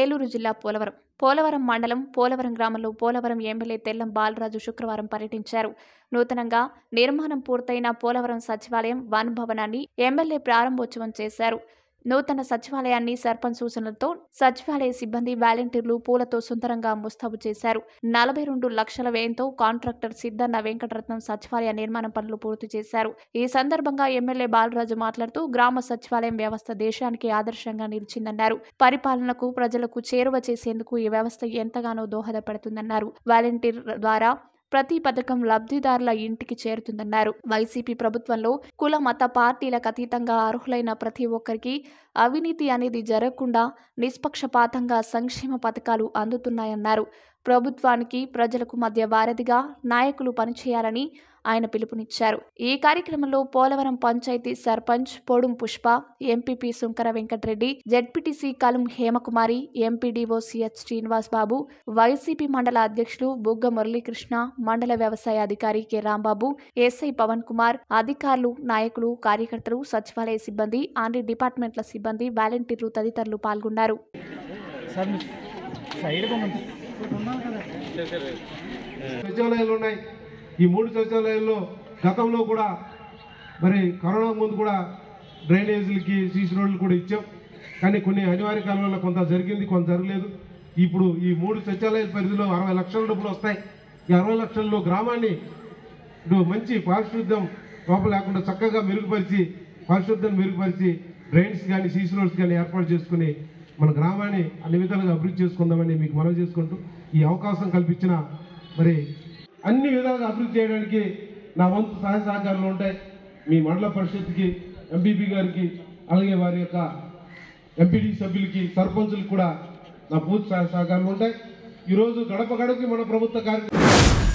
ఏలూరు జిల్లా పోలవరం పోలవరం మండలం పోలవరం గ్రామంలో పోలవరం ఎమ్మెల్యే తెల్లం బాలరాజు శుక్రవారం పర్యటించారు నూతనంగా నిర్మాణం పూర్తయిన పోలవరం సచివాలయం వన్ భవనాన్ని ఎమ్మెల్యే ప్రారంభోత్సవం చేశారు నూతన సచివాలయాన్ని సర్పంచ్ సూచనలతో సచివాలయ సిబ్బంది వాలంటీర్లు పూలతో సుందరంగా ముస్తాబు చేశారు నలభై రెండు లక్షల వ్యయంతో కాంట్రాక్టర్ సిద్ధన్న వెంకటరత్నం సచివాలయ నిర్మాణ పనులు పూర్తి చేశారు ఈ సందర్భంగా ఎమ్మెల్యే బాలరాజు మాట్లాడుతూ గ్రామ సచివాలయం వ్యవస్థ దేశానికి ఆదర్శంగా నిలిచిందన్నారు పరిపాలనకు ప్రజలకు చేరువ చేసేందుకు ఈ వ్యవస్థ ఎంతగానో దోహదపడుతుందన్నారు వాలంటీర్ ద్వారా ప్రతి పథకం లబ్ధిదారుల ఇంటికి చేరుతుందన్నారు వైసీపీ ప్రభుత్వంలో కుల మత పార్టీలకు అతీతంగా అర్హులైన ప్రతి ఒక్కరికి అవినీతి అనేది జరగకుండా నిష్పక్షపాతంగా సంక్షేమ పథకాలు అందుతున్నాయన్నారు ప్రభుత్వానికి ప్రజలకు మధ్య వారధిగా నాయకులు పనిచేయాలని ఆయన పిలుపునిచ్చారు ఈ కార్యక్రమంలో Polavaram panchayat sarpanch Podum Pushpa MPP Shankara Venkatareddy ZPTC Kalam Hemakumari MPDO CH Srinivas Babu YCP మండల అధ్యక్షులు బుగ్గ మురళీకృష్ణ మండల వ్యవసాయ అధికారి కె రాంబాబు ఎస్ఐ పవన్ కుమార్ అధికారులు నాయకులు కార్యకర్తలు సచివాలయ సిబ్బంది అన్ని డిపార్ట్మెంట్ల సిబ్బంది వాలంటీర్లు తదితరులు పాల్గొన్నారు శౌచాలయాలు ఉన్నాయి ఈ మూడు శౌచాలయాల్లో గతంలో కూడా మరి కరోనా ముందు కూడా డ్రైనేజీలకి సీసీ రోడ్లు కూడా ఇచ్చాం కానీ కొన్ని అనివార్య కాలంలో కొంత జరిగింది కొంత జరగలేదు ఇప్పుడు ఈ మూడు శౌచాలయాల పరిధిలో అరవై లక్షల డబ్బులు వస్తాయి ఈ అరవై లక్షల్లో గ్రామాన్ని మంచి పారిశుద్ధ్యం లోపలేకుండా లేకుండా చక్కగా మెరుగుపరిచి పరిశుద్ధం మెరుగుపరిచి డ్రైన్స్ కానీ సీసీ రోడ్స్ కానీ ఏర్పాటు చేసుకుని మన గ్రామాన్ని అన్ని విధాలుగా అభివృద్ధి చేసుకుందామని మీకు మనవి చేసుకుంటూ ఈ అవకాశం కల్పించిన మరి అన్ని విధాలుగా అభివృద్ధి చేయడానికి నా వంతు సహాయ సహకారాలు ఉంటాయి మీ మండల పరిషత్కి ఎంపీపీ గారికి అలాగే వారి యొక్క ఎంపీడీ సభ్యులకి సర్పంచులకు కూడా నా పూర్తి సహాయ సహకారాలు ఉంటాయి ఈరోజు గడప గడపకి మన ప్రభుత్వ కార్యక్రమం